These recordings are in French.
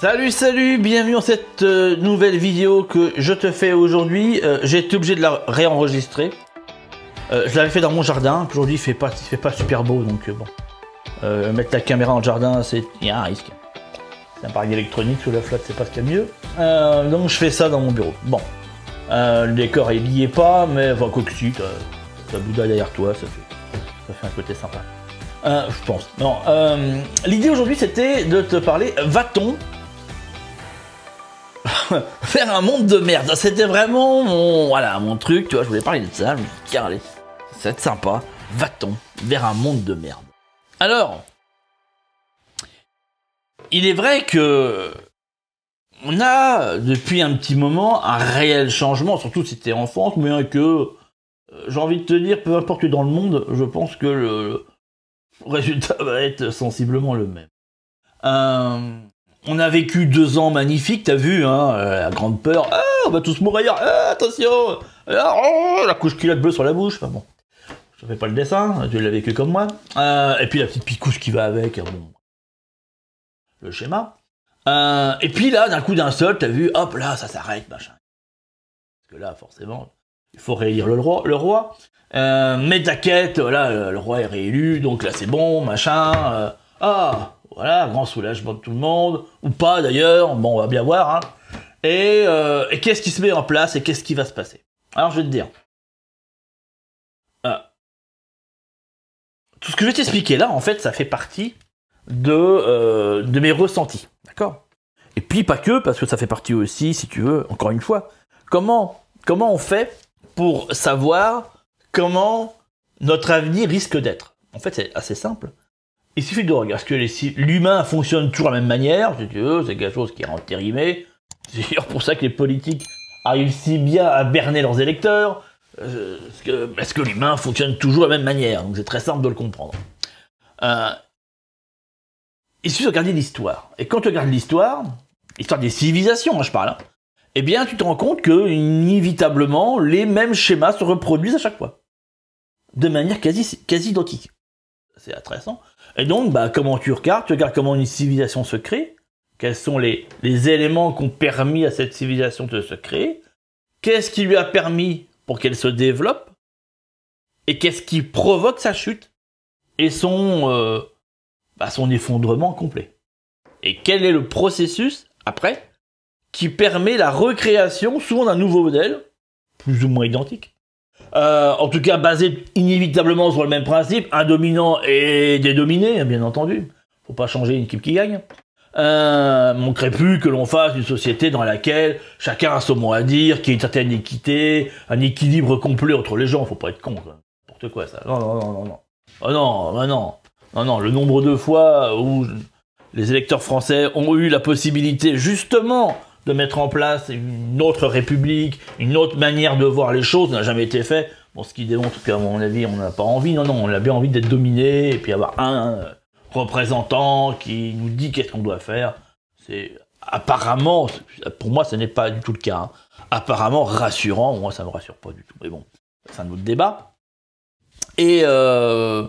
Salut salut, bienvenue dans cette euh, nouvelle vidéo que je te fais aujourd'hui. Euh, j'ai été obligé de la réenregistrer. Euh, je l'avais fait dans mon jardin, aujourd'hui il fait pas fait pas super beau donc bon. mettre la caméra en jardin, c'est il y a un risque. C'est un parc électronique sous la flotte c'est pas ce qu'il y a mieux. donc je fais ça dans mon bureau. Bon. le décor il n'y est pas, mais va quoi que si, t'as Bouddha derrière toi, ça fait, ça fait un côté sympa. je pense. Non. L'idée aujourd'hui c'était de te parler va-t-on faire un monde de merde. C'était vraiment mon, voilà, mon truc, tu vois, je voulais parler de ça, Mais allez, ça sympa, va-t-on vers un monde de merde. Alors, il est vrai que on a depuis un petit moment un réel changement, surtout si t'es en France, mais que euh, j'ai envie de te dire, peu importe où dans le monde, je pense que le résultat va être sensiblement le même. Euh, on a vécu deux ans magnifiques, t'as vu, hein, euh, la grande peur, ah, on va tous mourir, ah, attention, ah, oh, la couche culotte bleue sur la bouche, enfin bon, je fais pas le dessin, tu l'as vécu comme moi, euh, et puis la petite picouche qui va avec, hein, bon, le schéma. Euh, et puis là, d'un coup d'un seul, t'as vu, hop là, ça s'arrête, machin. Parce que là, forcément, il faut réélire le roi, le roi. mais t'inquiète, là, le roi est réélu, donc là c'est bon, machin. ah, voilà, grand soulagement de tout le monde, ou pas d'ailleurs, bon, on va bien voir. Hein. Euh, et, qu'est-ce qui se met en place et qu'est-ce qui va se passer Alors, je vais te dire. Euh, tout ce que je vais t'expliquer là, en fait, ça fait partie de, euh, de mes ressentis. Et puis, pas que, parce que ça fait partie aussi, si tu veux, encore une fois, comment, comment on fait pour savoir comment notre avenir risque d'être En fait, c'est assez simple. Il suffit de regarder, Est-ce que l'humain fonctionne toujours de la même manière, si tu veux, c'est quelque chose qui est entérimé. C'est d'ailleurs pour ça que les politiques arrivent si bien à berner leurs électeurs, euh, Est-ce que, l'humain fonctionne toujours de la même manière, donc c'est très simple de le comprendre. Euh, il suffit de regarder l'histoire. Et quand tu regardes l'histoire, l'histoire des civilisations, je parle, hein, eh bien, tu te rends compte que, inévitablement, les mêmes schémas se reproduisent à chaque fois. De manière quasi, quasi identique c'est intéressant. Et donc, bah, comment tu regardes Tu regardes comment une civilisation se crée Quels sont les, éléments qui ont permis à cette civilisation de se créer Qu'est-ce qui lui a permis pour qu'elle se développe Et qu'est-ce qui provoque sa chute et son, euh, bah, son effondrement complet Et quel est le processus, après, qui permet la recréation, souvent d'un nouveau modèle, plus ou moins identique euh, en tout cas basé inévitablement sur le même principe, un dominant et des dominés, bien entendu. Faut pas changer une équipe qui gagne. Euh, manquerait plus que l'on fasse une société dans laquelle chacun a son mot à dire, qu'il y ait une certaine équité, un équilibre complet entre les gens. Faut pas être con, n'importe quoi ça. Non, non, non, non, non. Oh non, oh non, non, non. Le nombre de fois où les électeurs français ont eu la possibilité justement de mettre en place une autre république, une autre manière de voir les choses n'a jamais été fait. Bon, ce qui démontre qu'à mon avis, on n'a pas envie. Non, non, on a bien envie d'être dominé et puis avoir un euh, représentant qui nous dit qu'est-ce qu'on doit faire. C'est apparemment, pour moi, ce n'est pas du tout le cas. Hein. Apparemment rassurant, moi, ça me rassure pas du tout. Mais bon, c'est un autre débat. Et euh,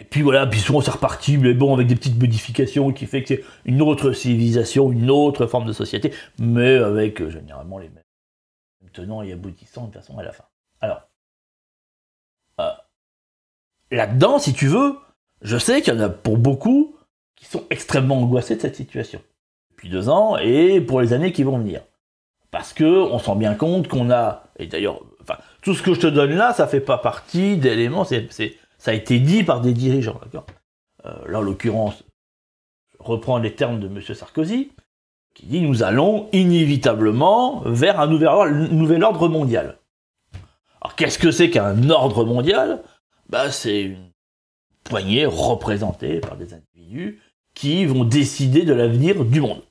et puis voilà, puis souvent c'est reparti, mais bon, avec des petites modifications qui fait que c'est une autre civilisation, une autre forme de société, mais avec euh, généralement les mêmes tenants et aboutissants de toute façon à la fin. Alors, euh, là-dedans, si tu veux, je sais qu'il y en a pour beaucoup qui sont extrêmement angoissés de cette situation depuis deux ans et pour les années qui vont venir. Parce que on s'en bien compte qu'on a, et d'ailleurs, enfin, tout ce que je te donne là, ça fait pas partie d'éléments, c'est ça a été dit par des dirigeants, d'accord euh, Là, en l'occurrence, je reprends les termes de M. Sarkozy, qui dit nous allons inévitablement vers un nouvel ordre, mondial. Alors qu'est-ce que c'est qu'un ordre mondial bah, C'est une poignée représentée par des individus qui vont décider de l'avenir du monde.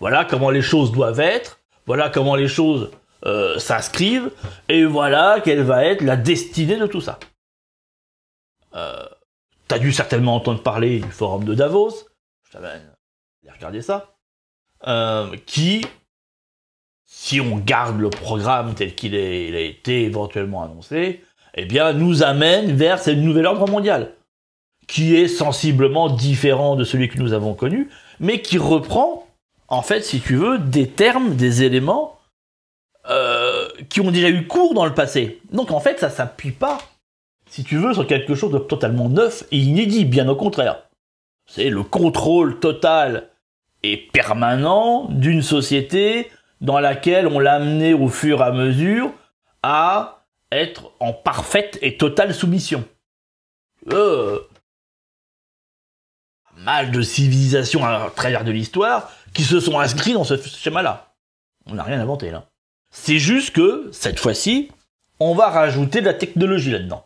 Voilà comment les choses doivent être, voilà comment les choses euh, s'inscrivent, et voilà quelle va être la destinée de tout ça. Euh, t'as dû certainement entendre parler du forum de Davos. Je t'amène à regarder ça. Euh, qui, si on garde le programme tel qu'il a été éventuellement annoncé, eh bien, nous amène vers ce nouvel ordre mondial, qui est sensiblement différent de celui que nous avons connu, mais qui reprend, en fait, si tu veux, des termes, des éléments euh, qui ont déjà eu cours dans le passé. Donc, en fait, ça s'appuie pas si tu veux, sur quelque chose de totalement neuf et inédit, bien au contraire. C'est le contrôle total et permanent d'une société dans laquelle on l'a amené au fur et à mesure à être en parfaite et totale soumission. Euh, mal de civilisations à travers de l'histoire qui se sont inscrits dans ce schéma-là. On n'a rien inventé là. C'est juste que, cette fois-ci, on va rajouter de la technologie là-dedans.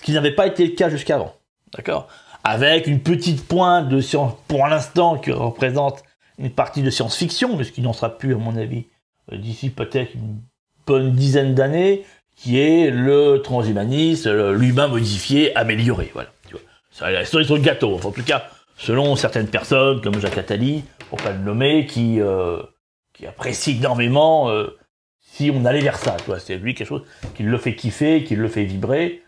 Ce qui n'avait pas été le cas jusqu'avant. D'accord Avec une petite pointe de science, pour l'instant, qui représente une partie de science-fiction, mais ce qui n'en sera plus, à mon avis, euh, d'ici peut-être une bonne dizaine d'années, qui est le transhumanisme, l'humain modifié, amélioré. Voilà. Tu C'est la histoire sur le gâteau. en tout cas, selon certaines personnes, comme Jacques Attali, pour pas le nommer, qui, euh, qui apprécie énormément euh, si on allait vers ça. C'est lui quelque chose qui le fait kiffer, qui le fait vibrer.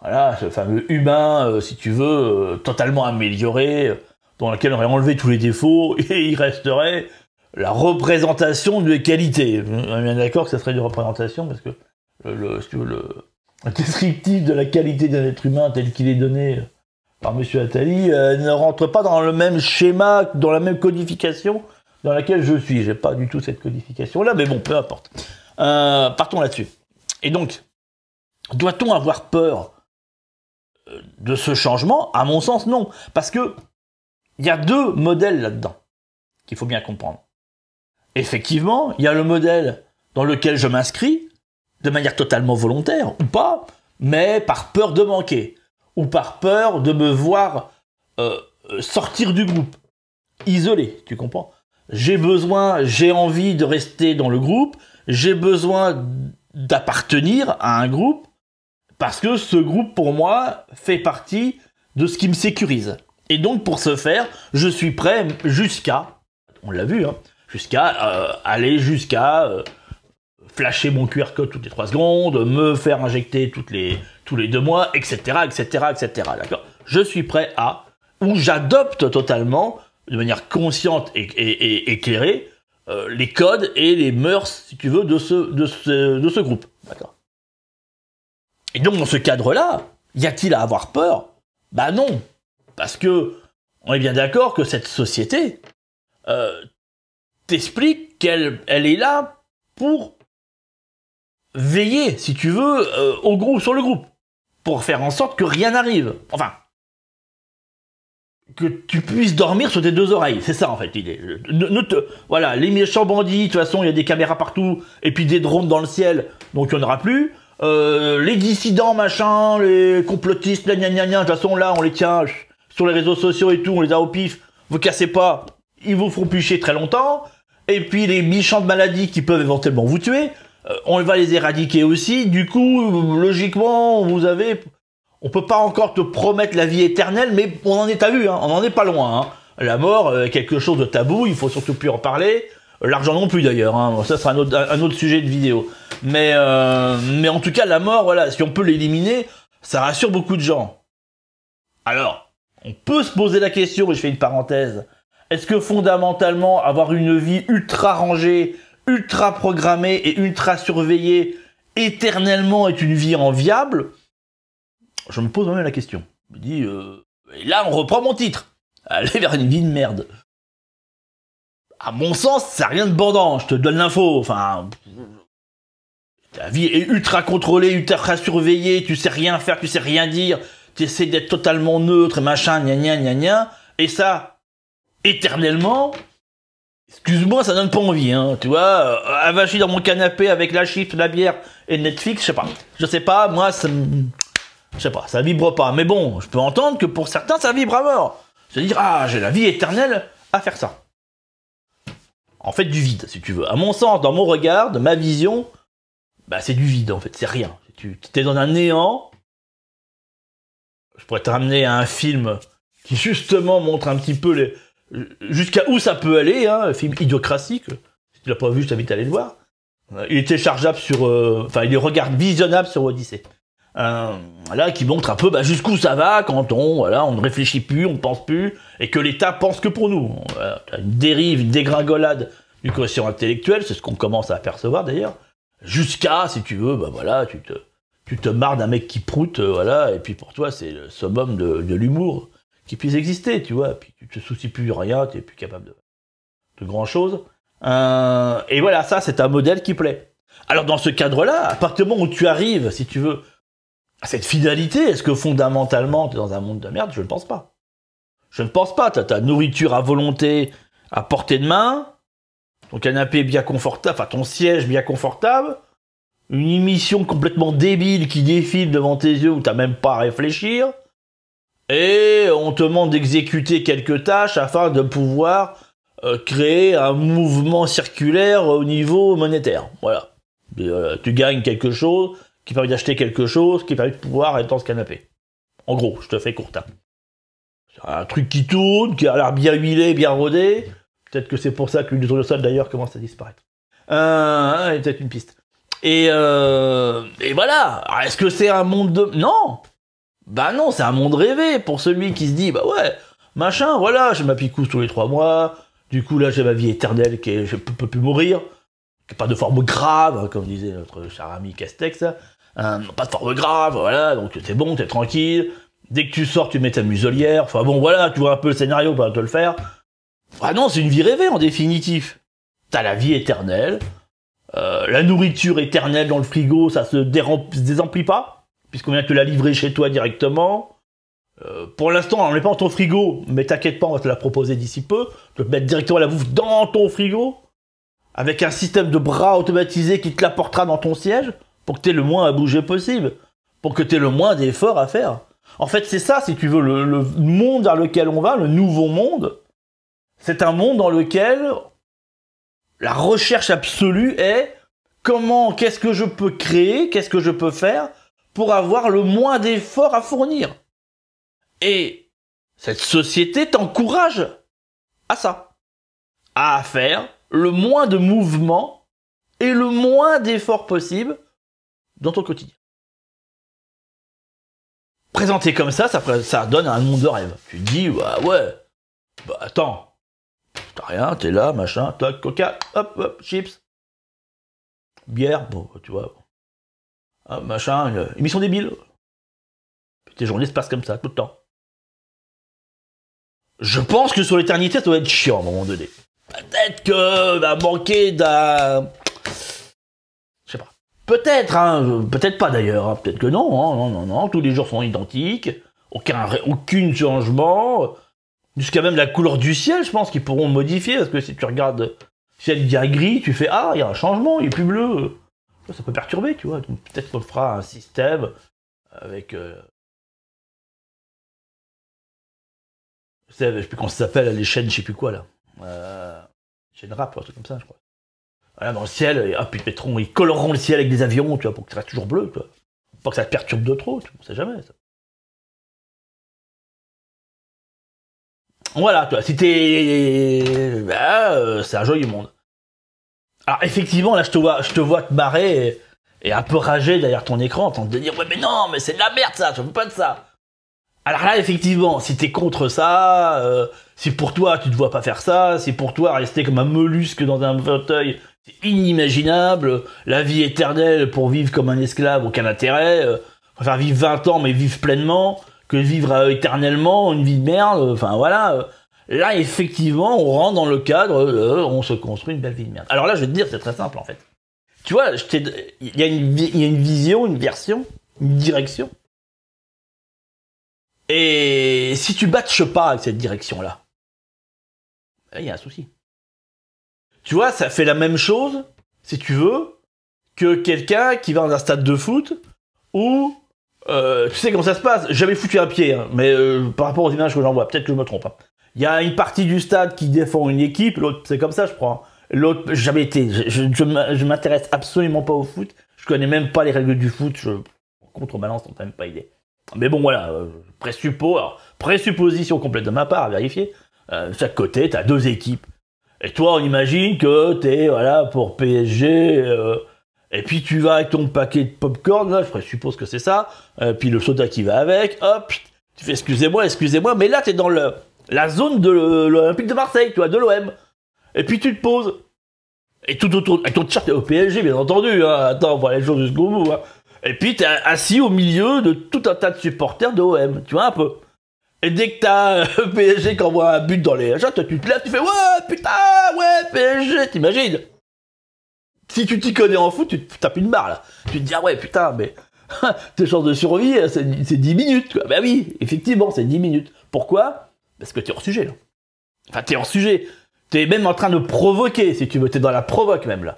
Voilà, ce fameux humain, euh, si tu veux, euh, totalement amélioré, euh, dans lequel on aurait enlevé tous les défauts, et il resterait la représentation de qualité. On est bien d'accord que ça serait une représentation, parce que le, le, descriptif de la qualité d'un être humain tel qu'il est donné par M. Attali ne rentre pas dans le même schéma, dans la même codification dans laquelle je suis. J'ai pas du tout cette codification-là, mais bon, peu importe. partons là-dessus. Et donc, doit-on avoir peur de ce changement À mon sens, non. Parce que il y a deux modèles là-dedans qu'il faut bien comprendre. Effectivement, il y a le modèle dans lequel je m'inscris, de manière totalement volontaire, ou pas, mais par peur de manquer, ou par peur de me voir euh, sortir du groupe, isolé, tu comprends J'ai besoin, j'ai envie de rester dans le groupe, j'ai besoin d'appartenir à un groupe, parce que ce groupe, pour moi, fait partie de ce qui me sécurise. Et donc, pour ce faire, je suis prêt jusqu'à, on l'a vu, hein, jusqu'à euh, aller jusqu'à euh, flasher mon QR code toutes les 3 secondes, me faire injecter toutes les, tous les deux mois, etc., etc., etc. D'accord Je suis prêt à, ou j'adopte totalement, de manière consciente et, éclairée, euh, les codes et les mœurs, si tu veux, de ce, de de ce groupe. D'accord et donc, dans ce cadre-là, y a-t-il à avoir peur Bah non, parce que on est bien d'accord que cette société euh, t'explique qu'elle elle est là pour veiller, si tu veux, euh, au groupe, sur le groupe, pour faire en sorte que rien n'arrive. Enfin, que tu puisses dormir sur tes deux oreilles. C'est ça en fait l'idée. Ne, te, voilà, les méchants bandits, de toute façon, il y a des caméras partout, et puis des drones dans le ciel, donc il n'y en aura plus. Euh, les dissidents, machin, les complotistes, gna gna de toute façon là on les tient euh, sur les réseaux sociaux et tout, on les a au pif, vous cassez pas, ils vous font picher très longtemps, et puis les de maladies qui peuvent éventuellement vous tuer, euh, on va les éradiquer aussi, du coup, logiquement, vous avez... On peut pas encore te promettre la vie éternelle, mais on en est à vue, hein. on n'en est pas loin. Hein. La mort, est quelque chose de tabou, il faut surtout plus en parler. L'argent non plus d'ailleurs, hein. ça sera un autre, sujet de vidéo. Mais, euh, mais en tout cas, la mort, voilà, si on peut l'éliminer, ça rassure beaucoup de gens. Alors, on peut se poser la question, et je fais une parenthèse, est-ce que fondamentalement avoir une vie ultra rangée, ultra programmée et ultra surveillée éternellement est une vie enviable Je me pose même la question. Je me dis, euh, et là on reprend mon titre. Aller vers une vie de merde à mon sens, ça rien de bandant. Je te donne l'info. Enfin, ta vie est ultra contrôlée, ultra surveillée. Tu sais rien faire, tu sais rien dire. Tu essaies d'être totalement neutre, machin, gna gna gna gna. Et ça, éternellement. Excuse-moi, ça donne pas envie, hein. Tu vois, euh, avachi dans mon canapé avec la chiffre, la bière et Netflix, je sais pas. Je sais pas, moi, ça, je sais pas, ça vibre pas. Mais bon, je peux entendre que pour certains, ça vibre à mort. à dire, ah, j'ai la vie éternelle à faire ça en fait du vide, si tu veux. À mon sens, dans mon regard, ma vision, bah c'est du vide en fait, c'est rien. Tu t'es dans un néant. Je pourrais te ramener à un film qui justement montre un petit peu les jusqu'à où ça peut aller, hein, un film idiocratique. Si tu l'as pas vu, je t'invite à aller le voir. Euh, il était chargeable sur, euh, enfin, il est regard visionnable sur Odyssée. Euh, qui montre un peu bah, jusqu'où ça va quand on, voilà, on ne réfléchit plus, on ne pense plus, et que l'État pense que pour nous. une dérive, une dégringolade du quotient intellectuel, c'est ce qu'on commence à apercevoir d'ailleurs, jusqu'à, si tu veux, bah voilà, tu te, tu te marres d'un mec qui proute, euh, voilà, et puis pour toi, c'est le summum de, l'humour qui puisse exister, tu vois, puis tu te soucies plus de rien, tu n'es plus capable de, de grand-chose. Euh, et voilà, ça, c'est un modèle qui plaît. Alors dans ce cadre-là, à partir du moment où tu arrives, si tu veux, cette fidélité. est-ce que fondamentalement, tu es dans un monde de merde Je ne pense pas. Je ne pense pas. Tu as ta nourriture à volonté, à portée de main, ton canapé bien confortable, enfin ton siège bien confortable, une émission complètement débile qui défile devant tes yeux où t'as même pas à réfléchir, et on te demande d'exécuter quelques tâches afin de pouvoir euh, créer un mouvement circulaire au niveau monétaire. Voilà. Euh, tu gagnes quelque chose, qui permet d'acheter quelque chose, qui permet de pouvoir être dans ce canapé. En gros, je te fais court. Hein. C'est Un truc qui tourne, qui a l'air bien huilé, bien rodé. Peut-être que c'est pour ça que le sol d'ailleurs commence à disparaître. Euh, c'est peut-être une piste. Et, euh, et voilà. Est-ce que c'est un monde de... Non Bah non, c'est un monde rêvé pour celui qui se dit, bah ouais, machin, voilà, j'ai ma tous les trois mois. Du coup, là, j'ai ma vie éternelle qui je peux, peux plus mourir. Pas de forme grave, hein, comme disait notre cher ami Castex. Hein, pas de forme grave, voilà, donc t'es bon, t'es tranquille. Dès que tu sors, tu mets ta muselière. Enfin bon, voilà, tu vois un peu le scénario, pour te le faire. Ah non, c'est une vie rêvée en définitif. T'as la vie éternelle, euh, la nourriture éternelle dans le frigo, ça se, se désemplit pas, puisqu'on vient te la livrer chez toi directement. Euh, pour l'instant, on n'est pas dans ton frigo, mais t'inquiète pas, on va te la proposer d'ici peu. Te mettre directement la bouffe dans ton frigo, avec un système de bras automatisé qui te l'apportera dans ton siège pour que tu aies le moins à bouger possible, pour que tu aies le moins d'efforts à faire. En fait, c'est ça, si tu veux, le, monde dans lequel on va, le nouveau monde, c'est un monde dans lequel la recherche absolue est comment, qu'est-ce que je peux créer, qu'est-ce que je peux faire pour avoir le moins d'efforts à fournir. Et cette société t'encourage à ça, à faire le moins de mouvements et le moins d'efforts possible dans ton quotidien. Présenté comme ça, ça, ça donne un monde de rêve. Tu te dis, bah ouais, bah attends, t'as rien, t'es là, machin, toc, coca, hop, hop, chips, bière, bon, tu vois, hop, machin, une émission débile. tes journées se passent comme ça, tout le temps. Je pense que sur l'éternité, ça doit être chiant à un moment donné. Peut-être que va manquer d'un Peut-être, hein, peut-être pas d'ailleurs, hein, peut-être que non, hein, non, non, non, tous les jours sont identiques, aucun, aucune changement, jusqu'à même la couleur du ciel, je pense qu'ils pourront modifier, parce que si tu regardes ciel vient gris, tu fais ah, il y a un changement, il est plus bleu, ça peut perturber, tu vois, peut-être qu'on fera un système avec. Euh, je sais plus comment ça s'appelle, les chaînes, je sais plus quoi là, euh, chaîne rap, un truc comme ça, je crois dans le ciel, et hop, ah, ils mettront, ils coloreront le ciel avec des avions, tu vois, pour que ça reste toujours bleu, tu vois. Pas que ça te perturbe de trop, tu ne sais jamais. Ça. Voilà, tu vois, si t'es. Ah, euh, c'est un joyeux monde. Alors, effectivement, là, je te vois, te vois te barrer et, un peu rager derrière ton écran en train de dire Ouais, mais non, mais c'est de la merde ça, je veux pas de ça. Alors là, effectivement, si t'es contre ça, euh, si pour toi tu te vois pas faire ça, si pour toi rester comme un mollusque dans un fauteuil inimaginable, la vie éternelle pour vivre comme un esclave, aucun intérêt, enfin, euh, vivre 20 ans mais vivre pleinement que vivre euh, éternellement une vie de merde, enfin voilà. Euh, là, effectivement, on rentre dans le cadre, on se construit une belle vie de merde. Alors là, je vais te dire, c'est très simple en fait. Tu vois, il y, a une, y a une vision, une version, une direction. Et si tu batches pas avec cette direction-là, eh, il y a un souci. Tu vois, ça fait la même chose, si tu veux, que quelqu'un qui va dans un stade de foot où euh, tu sais comment ça se passe, j'avais foutu un pied, hein, mais euh, par rapport aux images que j'envoie, peut-être que je me trompe. Hein. Il y a une partie du stade qui défend une équipe, l'autre c'est comme ça, je crois. Hein. L'autre, jamais été. Je, m'intéresse absolument pas au foot. Je connais même pas les règles du foot. Je contrebalance, n'a même pas idée. Mais bon, voilà, euh, présupposition complète de ma part à vérifier. chaque côté, as deux équipes et toi, on imagine que t'es voilà pour PSG. Euh, et puis tu vas avec ton paquet de popcorn, là, je suppose que c'est ça. et euh, puis le soda qui va avec. Hop, tu fais excusez-moi, excusez-moi. Mais là, t'es dans le, la zone de l'Olympique de Marseille, tu vois, de l'OM. Et puis tu te poses. Et tout autour, et ton t-shirt au PSG, bien entendu. Hein. Attends, on voit les choses jusqu'au bout. Hein. Et puis t'es assis au milieu de tout un tas de supporters de l'OM, Tu vois un peu. Et dès que t'as un euh, PSG qui envoie un but dans les toi tu te lèves, tu fais ouais, putain, ouais, PSG, t'imagines Si tu t'y connais en foot, tu tapes une barre là. Tu te dis ah ouais, putain, mais tes chances de survie, euh, c'est 10 minutes quoi. Ben oui, effectivement, c'est 10 minutes. Pourquoi Parce que t'es hors sujet là. Enfin, t'es hors sujet. T'es même en train de provoquer, si tu veux, t'es dans la provoque même là.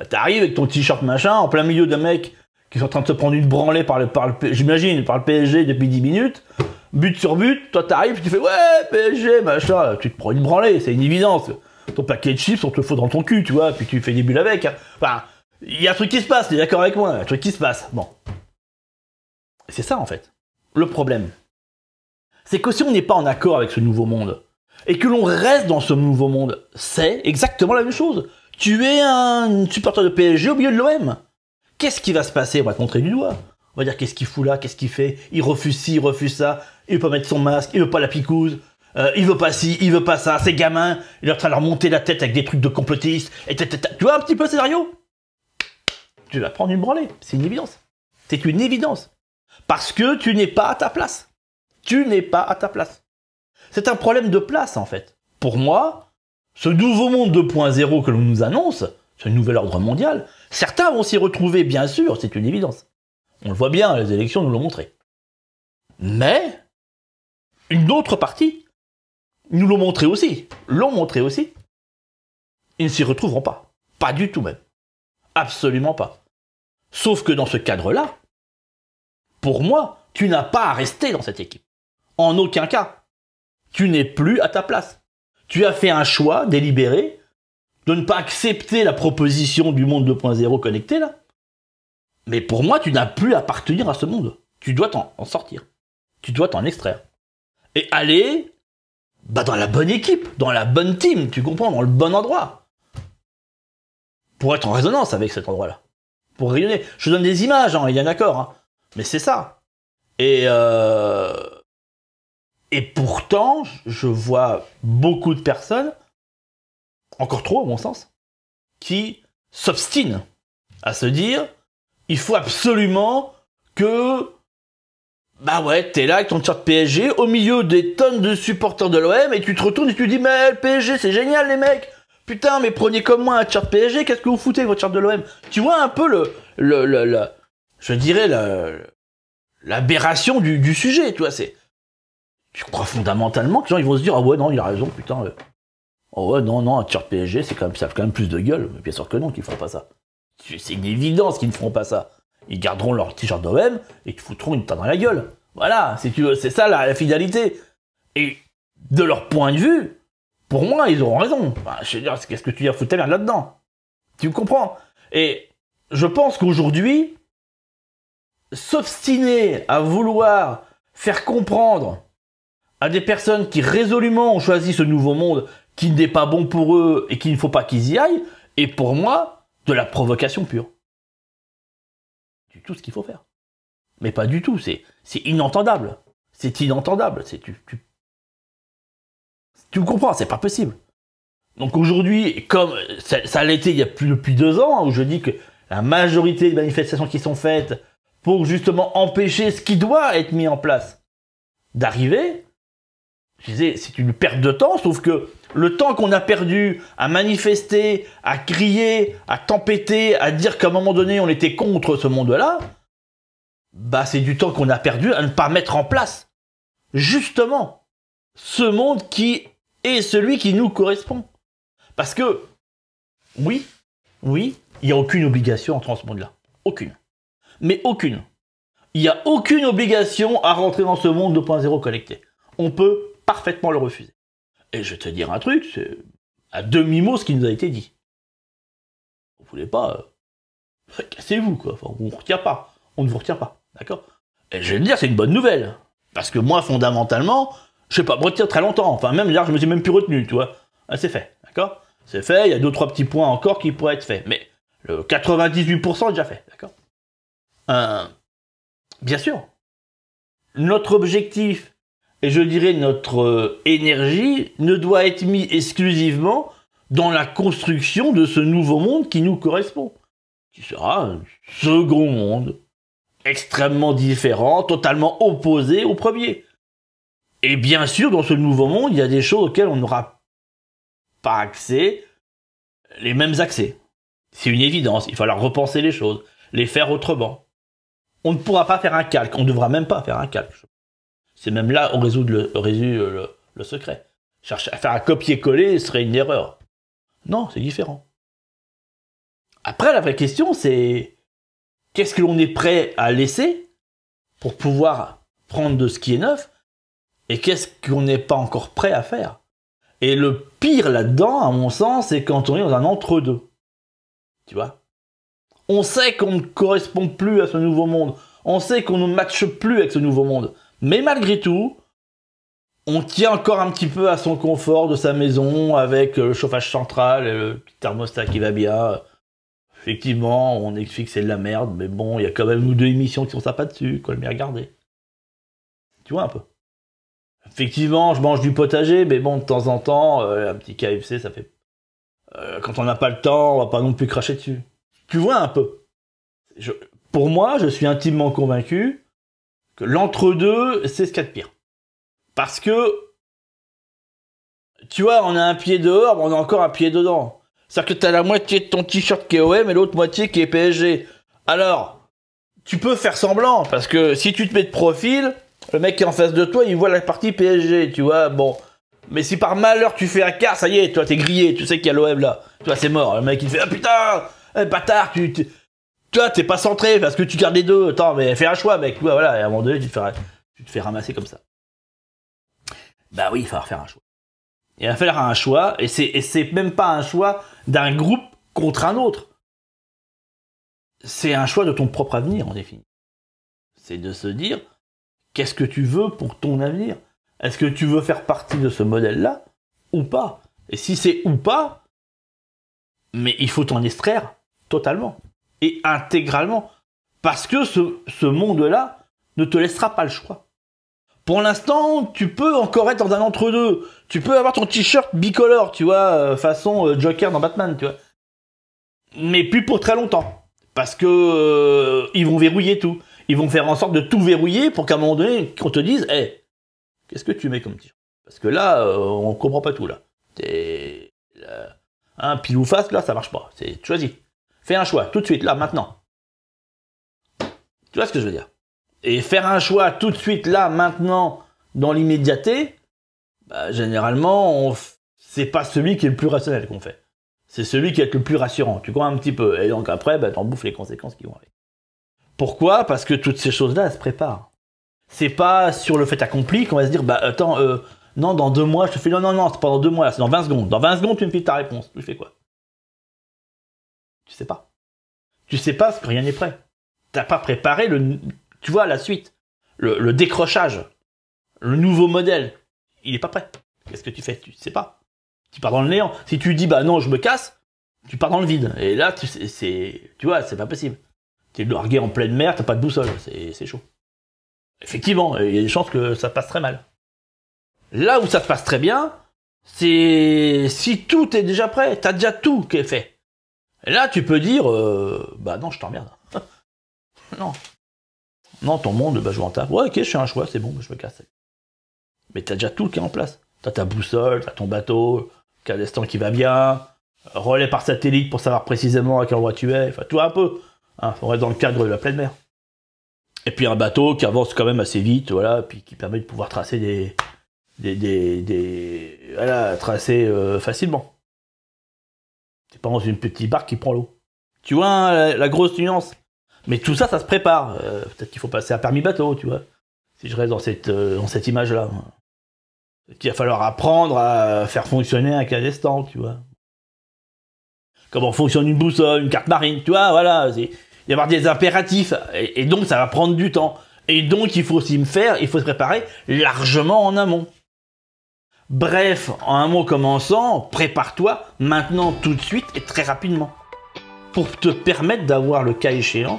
Euh, t'arrives avec ton t-shirt machin, en plein milieu d'un mec qui est en train de se prendre une branlée par le, par le j'imagine, par le PSG depuis 10 minutes but sur but, toi t'arrives, tu fais ouais, PSG, machin, tu te prends une branlée, c'est une évidence. Ton paquet de chips, on te le dans ton cul, tu vois, puis tu fais des bulles avec. Hein. Enfin, il y a un truc qui se passe, t'es d'accord avec moi, un truc qui se passe. Bon. C'est ça en fait. Le problème. C'est que si on n'est pas en accord avec ce nouveau monde, et que l'on reste dans ce nouveau monde, c'est exactement la même chose. Tu es un supporter de PSG au milieu de l'OM. Qu'est-ce qui va se passer On va te montrer du doigt. On va dire qu'est-ce qu'il fout là, qu'est-ce qu'il fait Il refuse ci, il refuse ça, il veut pas mettre son masque, il veut pas la picouse, il euh, il veut pas ci, il veut pas ça, ces gamins, il va falloir monter la tête avec des trucs de complotistes, tu vois un petit peu le scénario Tu vas prendre une branlée, c'est une évidence. C'est une évidence. Parce que tu n'es pas à ta place. Tu n'es pas à ta place. C'est un problème de place en fait. Pour moi, ce nouveau monde 2.0 que l'on nous annonce, ce nouvel ordre mondial, certains vont s'y retrouver bien sûr, c'est une évidence. On le voit bien, les élections nous l'ont montré. Mais, une autre partie nous l'ont montré aussi, l'ont montré aussi. Ils ne s'y retrouveront pas. Pas du tout même. Absolument pas. Sauf que dans ce cadre-là, pour moi, tu n'as pas à rester dans cette équipe. En aucun cas. Tu n'es plus à ta place. Tu as fait un choix délibéré de ne pas accepter la proposition du monde 2.0 connecté là, mais pour moi, tu n'as plus à appartenir à ce monde. Tu dois t'en sortir. Tu dois t'en extraire. Et aller bah, dans la bonne équipe, dans la bonne team, tu comprends, dans le bon endroit. Pour être en résonance avec cet endroit-là. Pour rayonner. Je donne des images, hein, il y a un accord. Hein. Mais c'est ça. Et, euh... Et pourtant, je vois beaucoup de personnes, encore trop à mon sens, qui s'obstinent à se dire il faut absolument que bah ouais, t'es là avec ton t-shirt PSG au milieu des tonnes de supporters de l'OM et tu te retournes et tu te dis mais le PSG c'est génial les mecs. Putain mais prenez comme moi un t-shirt PSG, qu'est-ce que vous foutez avec votre t-shirt de l'OM Tu vois un peu le le le, je dirais l'aberration du, sujet, tu vois, c'est tu crois fondamentalement que les gens ils vont se dire ah ouais non, il a raison putain. Euh, oh ouais non non, un t-shirt PSG c'est quand même ça fait quand même plus de gueule, mais bien sûr que non qu'ils fera pas ça. C'est une évidence qu'ils ne feront pas ça. Ils garderont leur t-shirt d'OM et te foutront une tarte dans la gueule. Voilà, c'est ça la, la, finalité. Et de leur point de vue, pour moi, ils auront raison. je veux dire, qu'est-ce que tu viens foutre ta merde là-dedans Tu me comprends Et je pense qu'aujourd'hui, s'obstiner à vouloir faire comprendre à des personnes qui résolument ont choisi ce nouveau monde qui n'est pas bon pour eux et qu'il ne faut pas qu'ils y aillent, et pour moi de la provocation pure. Du tout ce qu'il faut faire. Mais pas du tout, c'est inentendable. C'est inentendable, c'est tu, tu, tu comprends, c'est pas possible. Donc aujourd'hui, comme ça, l'était il y a plus depuis deux ans, hein, où je dis que la majorité des manifestations qui sont faites pour justement empêcher ce qui doit être mis en place d'arriver, je disais, c'est une perte de temps, sauf que le temps qu'on a perdu à manifester, à crier, à tempêter, à dire qu'à un moment donné on était contre ce monde-là, bah c'est du temps qu'on a perdu à ne pas mettre en place. Justement, ce monde qui est celui qui nous correspond. Parce que, oui, oui, il n'y a aucune obligation en ce monde-là. Aucune. Mais aucune. Il n'y a aucune obligation à rentrer dans ce monde 2.0 connecté. On peut parfaitement le refuser. Et je vais te dire un truc, c'est à demi-mot ce qui nous a été dit. Vous voulez pas, euh, cassez-vous, quoi. on ne retient pas. On ne vous retient pas. D'accord Et je vais te dire, c'est une bonne nouvelle. Parce que moi, fondamentalement, je sais pas, me retirer très longtemps. Enfin, même là, je me suis même plus retenu, tu vois. Ah, c'est fait. D'accord C'est fait. Il y a deux, trois petits points encore qui pourraient être faits. Mais le 98% est déjà fait. D'accord euh, Bien sûr. Notre objectif, et je dirais notre euh, énergie ne doit être mise exclusivement dans la construction de ce nouveau monde qui nous correspond, qui sera un second monde, extrêmement différent, totalement opposé au premier. Et bien sûr, dans ce nouveau monde, il y a des choses auxquelles on n'aura pas accès, les mêmes accès. C'est une évidence, il va falloir repenser les choses, les faire autrement. On ne pourra pas faire un calque, on ne devra même pas faire un calque. C'est même là où résout le, euh, secret. Chercher à faire un copier-coller serait une erreur. Non, c'est différent. Après, la vraie question, c'est qu'est-ce que l'on est prêt à laisser pour pouvoir prendre de ce qui est neuf et qu'est-ce qu'on n'est pas encore prêt à faire. Et le pire là-dedans, à mon sens, c'est quand on est dans un entre-deux. Tu vois On sait qu'on ne correspond plus à ce nouveau monde. On sait qu'on ne matche plus avec ce nouveau monde. Mais malgré tout, on tient encore un petit peu à son confort de sa maison avec euh, le chauffage central et le thermostat qui va bien. Effectivement, on explique que c'est de la merde, mais bon, il y a quand même deux émissions qui sont sympas dessus, quoi le bien regarder. Tu vois un peu. Effectivement, je mange du potager, mais bon, de temps en temps, euh, un petit KFC, ça fait. Euh, quand on n'a pas le temps, on va pas non plus cracher dessus. Tu vois un peu. Pour moi, je suis intimement convaincu que l'entre-deux, c'est ce qu'il y a de pire. Parce que, tu vois, on a un pied dehors, mais on a encore un pied dedans. C'est-à-dire que t'as la moitié de ton t-shirt qui est OM et l'autre moitié qui est PSG. Alors, tu peux faire semblant, parce que si tu te mets de profil, le mec qui est en face de toi, il voit la partie PSG, tu vois, bon. Mais si par malheur tu fais un quart, ça y est, toi t'es grillé, tu sais qu'il y a l'OM là. Toi c'est mort, le mec il fait Ah putain, eh, bâtard, tu, toi, t'es pas centré parce que tu gardes les deux. Attends, mais fais un choix, mec. Ouais, voilà, et à un moment donné, tu te fais, ramasser comme ça. Bah oui, il va faire un choix. Il va falloir un choix, et c'est, et c'est même pas un choix d'un groupe contre un autre. C'est un choix de ton propre avenir, en définitive. C'est de se dire, qu'est-ce que tu veux pour ton avenir Est-ce que tu veux faire partie de ce modèle-là ou pas Et si c'est ou pas, mais il faut t'en extraire totalement et intégralement. Parce que ce, ce monde-là ne te laissera pas le choix. Pour l'instant, tu peux encore être dans un entre-deux. Tu peux avoir ton t-shirt bicolore, tu vois, euh, façon euh, Joker dans Batman, tu vois. Mais plus pour très longtemps. Parce que euh, ils vont verrouiller tout. Ils vont faire en sorte de tout verrouiller pour qu'à un moment donné, qu'on te dise, hé, qu'est-ce que tu mets comme t-shirt Parce que là, on on comprend pas tout, là. T'es... un pile ou face, là, ça marche pas. C'est, choisi. Fais un choix, tout de suite, là, maintenant. Tu vois ce que je veux dire Et faire un choix tout de suite, là, maintenant, dans l'immédiateté, bah, généralement, c'est pas celui qui est le plus rationnel qu'on fait. C'est celui qui est le plus rassurant. Tu crois un petit peu. Et donc après, bah, t'en bouffes les conséquences qui vont avec. Pourquoi Parce que toutes ces choses-là, se préparent. C'est pas sur le fait accompli qu'on va se dire, bah attends, euh, non, dans deux mois, je te fais, non, non, non, c'est pas dans deux mois, c'est dans 20 secondes. Dans 20 secondes, tu me files ta réponse. Tu fais quoi tu sais pas. Tu sais pas parce que rien n'est prêt. T'as pas préparé le, tu vois, la suite. Le, décrochage. Le nouveau modèle. Il n'est pas prêt. Qu'est-ce que tu fais? Tu sais pas. Tu pars dans le néant. Si tu dis, bah non, je me casse, tu pars dans le vide. Et là, tu, c'est, tu vois, c'est pas possible. T'es largué en pleine mer, t'as pas de boussole. C'est, chaud. Effectivement, il y a des chances que ça passe très mal. Là où ça se passe très bien, c'est si tout est déjà prêt, t'as déjà tout qui est fait. Et là, tu peux dire, euh, bah non, je t'emmerde. non. Non, ton monde, bah, je en tape. Ouais, ok, je fais un choix, c'est bon, bah, je me casse. Mais t'as déjà tout le est en place. T'as ta boussole, t'as ton bateau, cadestan qui va bien, relais par satellite pour savoir précisément à quel endroit tu es, enfin, tout un peu. Hein, on dans le cadre de la pleine mer. Et puis un bateau qui avance quand même assez vite, voilà, puis qui permet de pouvoir tracer des. des. des. voilà, tracer euh, facilement. C'est pas dans une petite barque qui prend l'eau. Tu vois hein, la, grosse nuance. Mais tout ça, ça se prépare. Euh, peut-être qu'il faut passer à permis bateau, tu vois. Si je reste dans cette, euh, cette image-là. Il va falloir apprendre à faire fonctionner un cadestan, tu vois. Comment fonctionne une boussole, une carte marine, tu vois, voilà. Il y avoir des impératifs. et donc, ça va prendre du temps. Et donc, il faut aussi me faire, il faut se préparer largement en amont. Bref, en un mot commençant, prépare-toi maintenant tout de suite et très rapidement. Pour te permettre d'avoir le cas échéant,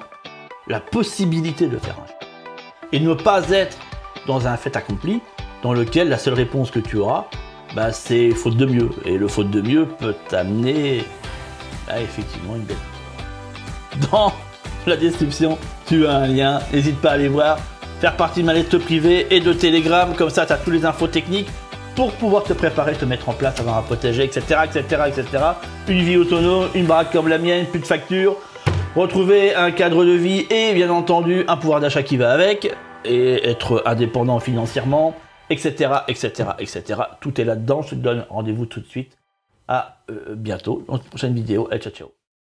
la possibilité de faire un Et ne pas être dans un fait accompli dans lequel la seule réponse que tu auras, bah, c'est faute de mieux. Et le faute de mieux peut t'amener à effectivement une belle. Dans la description, tu as un lien, n'hésite pas à aller voir, faire partie de ma lettre privée et de Telegram, comme ça tu as toutes les infos techniques pour pouvoir te préparer, te mettre en place, avoir un potager, etc., etc., etc. Une vie autonome, une baraque comme la mienne, plus de factures, retrouver un cadre de vie et bien entendu un pouvoir d'achat qui va avec et être indépendant financièrement, etc., etc., etc. Tout est là-dedans. Je te donne rendez-vous tout de suite. À euh, bientôt dans une prochaine vidéo. Et ciao, ciao.